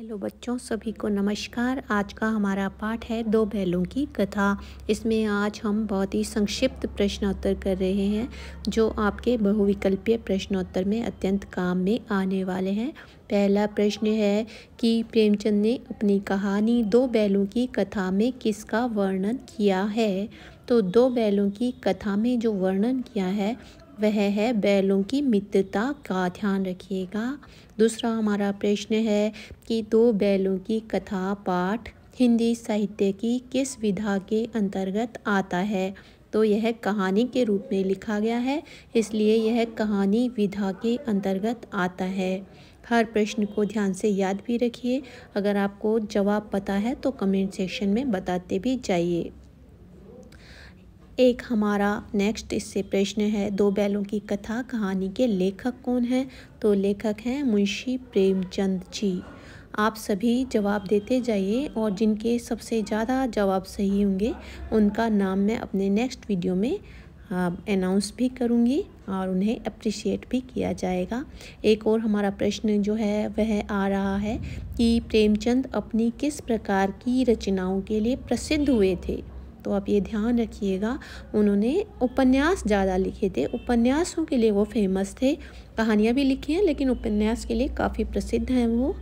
hello बच्चों सभी को नमस्कार आज का हमारा पाठ है दो बैलों की कथा इसमें आज हम बहुत ही संक्षिप्त प्रश्नोत्तर कर रहे हैं जो आपके बहुविकल्पीय प्रश्नोत्तर में अत्यंत काम में आने वाले हैं पहला प्रश्न है कि प्रेमचंद ने अपनी कहानी दो बैलों की कथा में किसका वर्णन किया है तो दो बैलों की कथा में जो वर्णन किया है वह है बैलों की मित्रता का ध्यान रखिएगा दूसरा हमारा प्रश्न है कि दो बैलों की कथा पाठ हिंदी साहित्य की किस विधा के अंतर्गत आता है तो यह कहानी के रूप में लिखा गया है इसलिए यह कहानी विधा के अंतर्गत आता है हर प्रश्न को ध्यान से याद भी रखिए अगर आपको जवाब पता है तो कमेंट सेक्शन में बताते भी जाइए एक हमारा नेक्स्ट इससे प्रश्न है दो बैलों की कथा कहानी के लेखक कौन हैं तो लेखक हैं मुंशी प्रेमचंद जी आप सभी जवाब देते जाइए और जिनके सबसे ज़्यादा जवाब सही होंगे उनका नाम मैं अपने नेक्स्ट वीडियो में अनाउंस भी करूँगी और उन्हें अप्रिशिएट भी किया जाएगा एक और हमारा प्रश्न जो है वह आ रहा है कि प्रेमचंद अपनी किस प्रकार की रचनाओं के लिए प्रसिद्ध हुए थे तो आप ये ध्यान रखिएगा उन्होंने उपन्यास ज़्यादा लिखे थे उपन्यासों के लिए वो फेमस थे कहानियाँ भी लिखी हैं लेकिन उपन्यास के लिए काफ़ी प्रसिद्ध हैं वो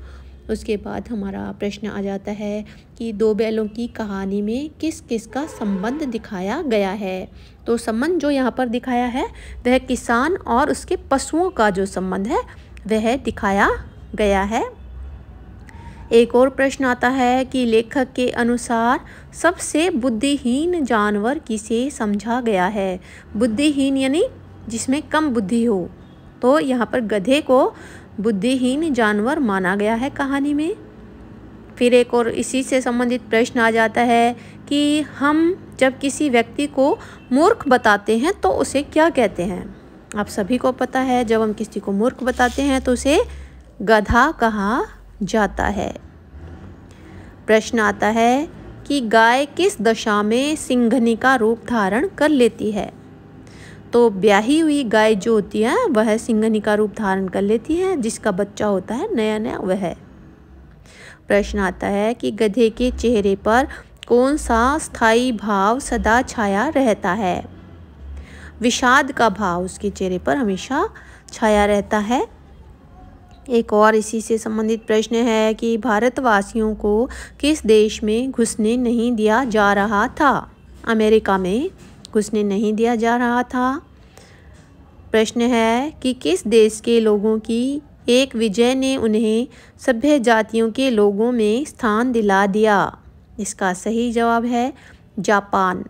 उसके बाद हमारा प्रश्न आ जाता है कि दो बैलों की कहानी में किस किस का संबंध दिखाया गया है तो संबंध जो यहाँ पर दिखाया है वह किसान और उसके पशुओं का जो संबंध है वह दिखाया गया है एक और प्रश्न आता है कि लेखक के अनुसार सबसे बुद्धिहीन जानवर किसे समझा गया है बुद्धिहीन यानी जिसमें कम बुद्धि हो तो यहाँ पर गधे को बुद्धिहीन जानवर माना गया है कहानी में फिर एक और इसी से संबंधित प्रश्न आ जाता है कि हम जब किसी व्यक्ति को मूर्ख बताते हैं तो उसे क्या कहते हैं आप सभी को पता है जब हम किसी को मूर्ख बताते हैं तो उसे गधा कहा जाता है प्रश्न आता है कि गाय किस दशा में सिंघनी का रूप धारण कर लेती है तो ब्याही हुई गाय जो होती है वह सिंघनी का रूप धारण कर लेती है जिसका बच्चा होता है नया नया वह प्रश्न आता है कि गधे के चेहरे पर कौन सा स्थायी भाव सदा छाया रहता है विषाद का भाव उसके चेहरे पर हमेशा छाया रहता है एक और इसी से संबंधित प्रश्न है कि भारतवासियों को किस देश में घुसने नहीं दिया जा रहा था अमेरिका में घुसने नहीं दिया जा रहा था प्रश्न है कि किस देश के लोगों की एक विजय ने उन्हें सभ्य जातियों के लोगों में स्थान दिला दिया इसका सही जवाब है जापान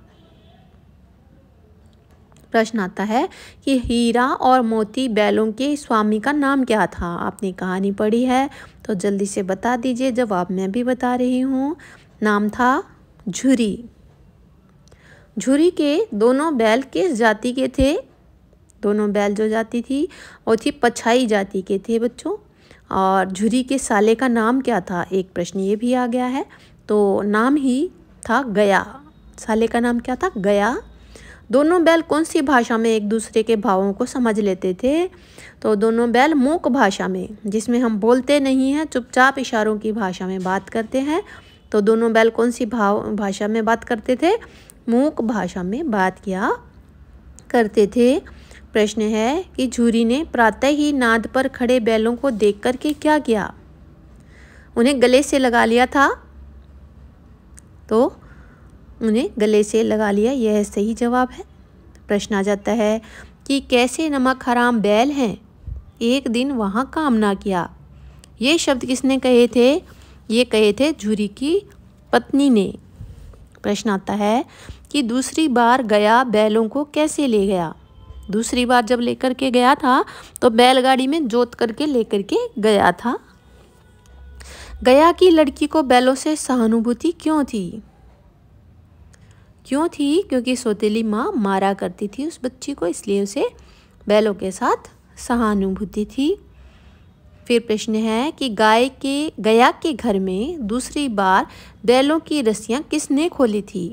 प्रश्न आता है कि हीरा और मोती बैलों के स्वामी का नाम क्या था आपने कहानी पढ़ी है तो जल्दी से बता दीजिए जवाब मैं भी बता रही हूँ नाम था झुरी झुरी के दोनों बैल किस जाति के थे दोनों बैल जो जाति थी वो थी पछाई जाति के थे बच्चों और झुरी के साले का नाम क्या था एक प्रश्न ये भी आ गया है तो नाम ही था गया साले का नाम क्या था गया दोनों बैल कौन सी भाषा में एक दूसरे के भावों को समझ लेते थे तो दोनों बैल मूक भाषा में जिसमें हम बोलते नहीं हैं चुपचाप इशारों की भाषा में बात करते हैं तो दोनों बैल कौन सी भाव भाषा में बात करते थे मूक भाषा में बात किया करते थे प्रश्न है कि झूरी ने प्रातः ही नाद पर खड़े बैलों को देख करके क्या किया उन्हें गले से लगा लिया था तो उन्हें गले से लगा लिया यह सही जवाब है प्रश्न आ जाता है कि कैसे नमक हराम बैल हैं एक दिन वहाँ काम ना किया ये शब्द किसने कहे थे ये कहे थे झूरी की पत्नी ने प्रश्न आता है कि दूसरी बार गया बैलों को कैसे ले गया दूसरी बार जब लेकर के गया था तो बैलगाड़ी में जोत करके लेकर के गया था गया की लड़की को बैलों से सहानुभूति क्यों थी क्यों थी क्योंकि सोतीली माँ मारा करती थी उस बच्ची को इसलिए उसे बैलों के साथ सहानुभूति थी फिर प्रश्न है कि गाय के गया के घर में दूसरी बार बैलों की रस्सियाँ किसने खोली थी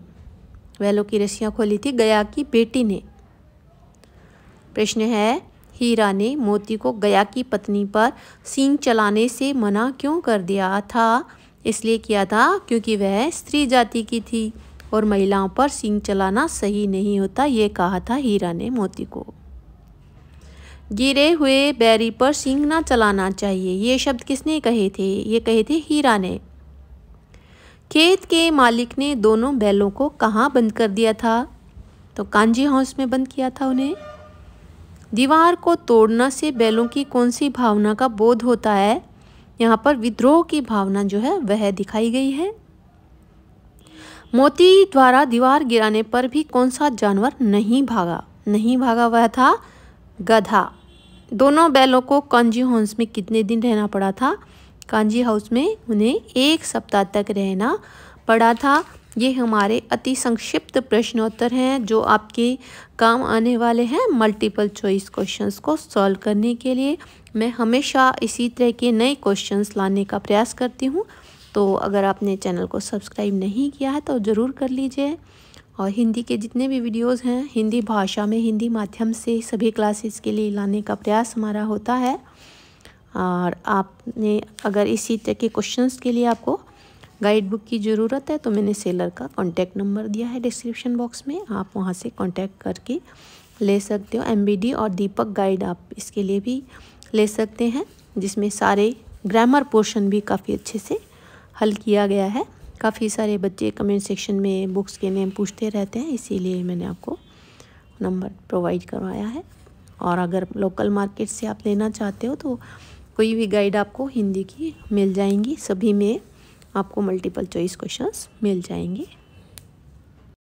बैलों की रस्सियाँ खोली थी गया की बेटी ने प्रश्न है हीरा ने मोती को गया की पत्नी पर सींग चलाने से मना क्यों कर दिया था इसलिए किया था क्योंकि वह स्त्री जाति की थी और महिलाओं पर सिंह चलाना सही नहीं होता ये कहा था हीरा ने मोती को गिरे हुए बैरी पर सिंह ना चलाना चाहिए ये शब्द किसने कहे थे ये कहे थे हीरा ने खेत के मालिक ने दोनों बैलों को कहाँ बंद कर दिया था तो कांजी हाउस में बंद किया था उन्हें दीवार को तोड़ना से बैलों की कौन सी भावना का बोध होता है यहाँ पर विद्रोह की भावना जो है वह दिखाई गई है मोती द्वारा दीवार गिराने पर भी कौन सा जानवर नहीं भागा नहीं भागा वह था गधा दोनों बैलों को कांजी हाउस में कितने दिन रहना पड़ा था कांजी हाउस में उन्हें एक सप्ताह तक रहना पड़ा था ये हमारे अति संक्षिप्त प्रश्नोत्तर हैं जो आपके काम आने वाले हैं मल्टीपल चॉइस क्वेश्चंस को सॉल्व करने के लिए मैं हमेशा इसी तरह के नए क्वेश्चंस लाने का प्रयास करती हूँ तो अगर आपने चैनल को सब्सक्राइब नहीं किया है तो ज़रूर कर लीजिए और हिंदी के जितने भी वीडियोस हैं हिंदी भाषा में हिंदी माध्यम से सभी क्लासेस के लिए लाने का प्रयास हमारा होता है और आपने अगर इसी तरह के क्वेश्चंस के लिए आपको गाइड बुक की ज़रूरत है तो मैंने सेलर का कॉन्टैक्ट नंबर दिया है डिस्क्रिप्शन बॉक्स में आप वहाँ से कॉन्टैक्ट करके ले सकते हो एम और दीपक गाइड आप इसके लिए भी ले सकते हैं जिसमें सारे ग्रामर पोर्शन भी काफ़ी अच्छे से हल किया गया है काफ़ी सारे बच्चे कमेंट सेक्शन में बुक्स के नेम पूछते रहते हैं इसीलिए मैंने आपको नंबर प्रोवाइड करवाया है और अगर लोकल मार्केट से आप लेना चाहते हो तो कोई भी गाइड आपको हिंदी की मिल जाएंगी सभी में आपको मल्टीपल चॉइस क्वेश्चंस मिल जाएंगे